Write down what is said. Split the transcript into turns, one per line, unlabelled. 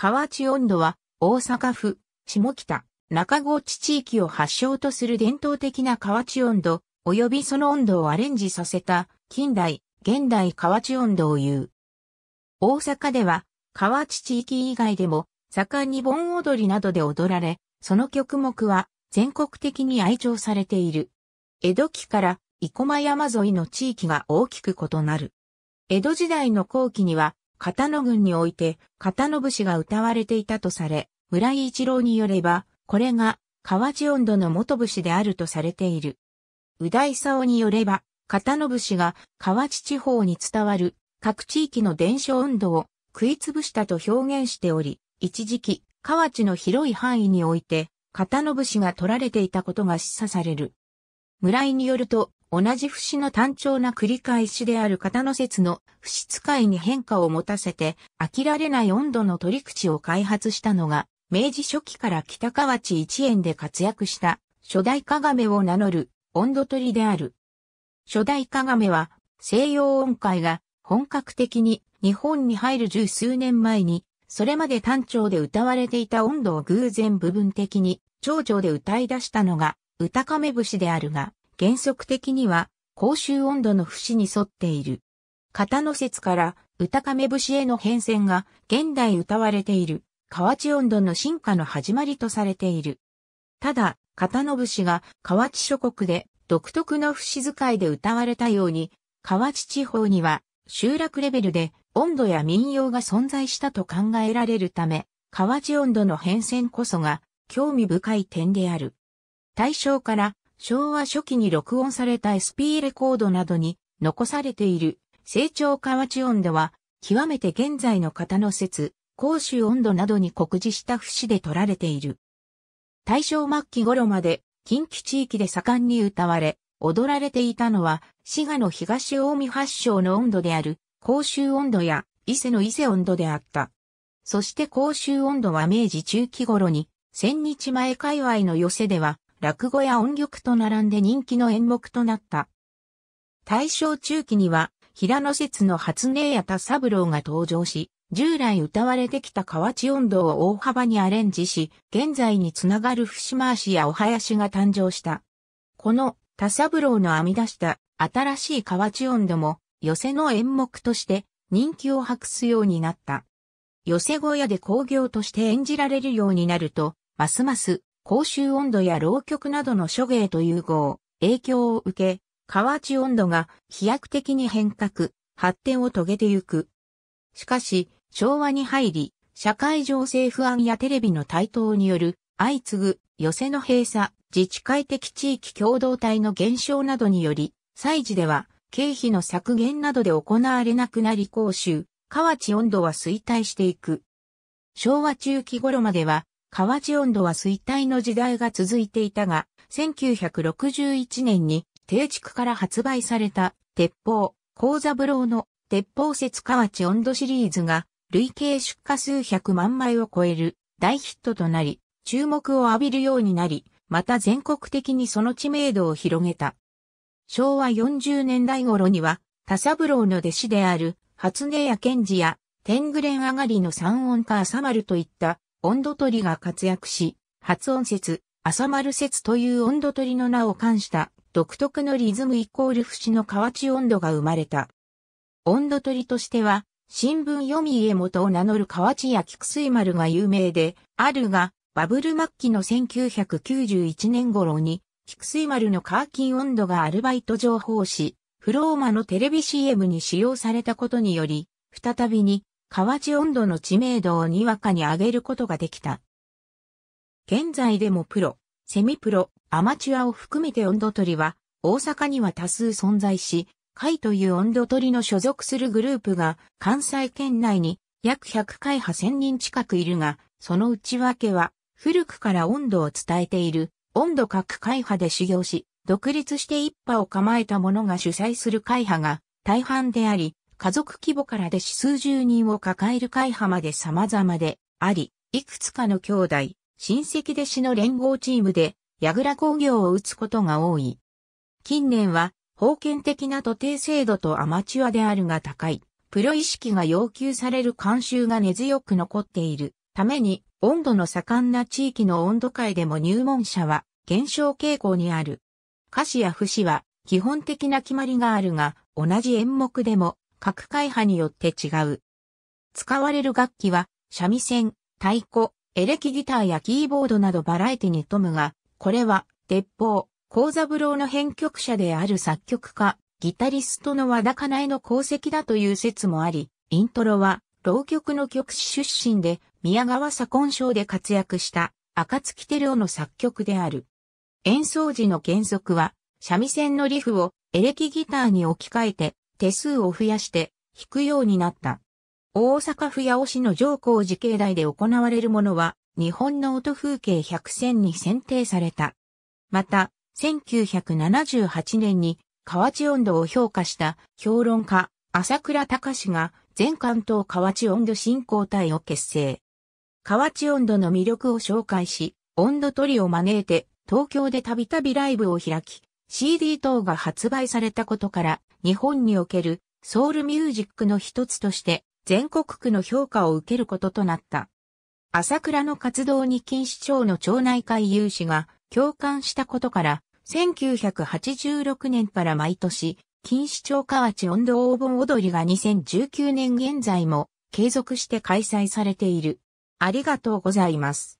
河内温度は大阪府、下北、中河内地域を発祥とする伝統的な河内温度、及びその温度をアレンジさせた近代、現代河内温度を言う。大阪では河内地域以外でも盛んに盆踊りなどで踊られ、その曲目は全国的に愛情されている。江戸期から生駒山沿いの地域が大きく異なる。江戸時代の後期には片野郡において、片野節が歌われていたとされ、村井一郎によれば、これが、河内温度の元節であるとされている。宇田勲によれば、片野節が河内地方に伝わる各地域の伝承運動を食いつぶしたと表現しており、一時期、河内の広い範囲において、片野節が取られていたことが示唆される。村井によると、同じ節の単調な繰り返しである型の説の節使いに変化を持たせて飽きられない温度の取り口を開発したのが、明治初期から北河内一円で活躍した初代鏡を名乗る温度取りである。初代鏡は西洋音階が本格的に日本に入る十数年前に、それまで単調で歌われていた温度を偶然部分的に、長調で歌い出したのが、歌亀節であるが、原則的には公衆温度の節に沿っている。型の説から歌亀節への変遷が現代歌われている河内温度の進化の始まりとされている。ただ、型の節が河内諸国で独特の節使いで歌われたように、河内地方には集落レベルで温度や民謡が存在したと考えられるため、河内温度の変遷こそが興味深い点である。大正から昭和初期に録音された SP レコードなどに残されている成長河内音では、極めて現在の方の説、甲州温度などに告示した節で取られている。大正末期頃まで近畿地域で盛んに歌われ、踊られていたのは、滋賀の東近江発祥の温度である、甲州温度や伊勢の伊勢温度であった。そして甲州温度は明治中期頃に、千日前界隈の寄せでは、落語や音曲と並んで人気の演目となった。大正中期には、平野節の初音や田三郎が登場し、従来歌われてきた河内音頭を大幅にアレンジし、現在につながる節回しやお囃子が誕生した。この田三郎の編み出した新しい河内音頭も、寄せの演目として人気を博すようになった。寄せ小屋で工業として演じられるようになると、ますます公衆温度や浪曲などの諸芸と融合、影響を受け、河内温度が飛躍的に変革、発展を遂げてゆく。しかし、昭和に入り、社会情勢不安やテレビの台頭による相次ぐ寄せの閉鎖、自治会的地域共同体の減少などにより、祭事では経費の削減などで行われなくなり公衆、河内温度は衰退していく。昭和中期頃までは河内温度は衰退の時代が続いていたが、1961年に定畜から発売された鉄砲、鉱座ブローの鉄砲節河内温度シリーズが累計出荷数百万枚を超える大ヒットとなり、注目を浴びるようになり、また全国的にその知名度を広げた。昭和40年代頃には、田三郎の弟子である、初音屋賢治や、天狗連上がりの三音か朝丸といった温度取りが活躍し、発音説、朝丸説という温度取りの名を冠した独特のリズムイコール節の河内温度が生まれた。温度取りとしては、新聞読み家元を名乗る河内や菊水丸が有名で、あるが、バブル末期の1991年頃に、菊水丸のカーキン温度がアルバイト情報誌、フローマのテレビ CM に使用されたことにより、再びに河内温度の知名度をにわかに上げることができた。現在でもプロ、セミプロ、アマチュアを含めて温度取りは大阪には多数存在し、会という温度取りの所属するグループが関西圏内に約100回派1000人近くいるが、その内訳は古くから温度を伝えている温度各会派で修行し、独立して一派を構えた者が主催する会派が大半であり、家族規模から弟子数十人を抱える会派まで様々であり、いくつかの兄弟、親戚弟子の連合チームで、矢倉工業を打つことが多い。近年は、封建的な徒弟制度とアマチュアであるが高い、プロ意識が要求される慣習が根強く残っているために、温度の盛んな地域の温度界でも入門者は減少傾向にある。歌詞や不は基本的な決まりがあるが、同じ演目でも各会派によって違う。使われる楽器は、三味線、太鼓、エレキギターやキーボードなどバラエティに富むが、これは、鉄砲、高三ブロの編曲者である作曲家、ギタリストの和田かなえの功績だという説もあり、イントロは、浪曲の曲師出身で、宮川左近賞で活躍した、赤テ照オの作曲である。演奏時の原則は、三味線のリフをエレキギターに置き換えて、手数を増やして引くようになった。大阪府八尾市の上皇寺境内で行われるものは、日本の音風景100選に選定された。また、1978年に河内温度を評価した評論家、朝倉隆が全関東河内温度振興隊を結成。河内温度の魅力を紹介し、温度取りを招いて東京でたびたびライブを開き、CD 等が発売されたことから日本におけるソウルミュージックの一つとして全国区の評価を受けることとなった。朝倉の活動に金市町の町内会有志が共感したことから、1986年から毎年、金市町河内温度黄金踊りが2019年現在も継続して開催されている。ありがとうございます。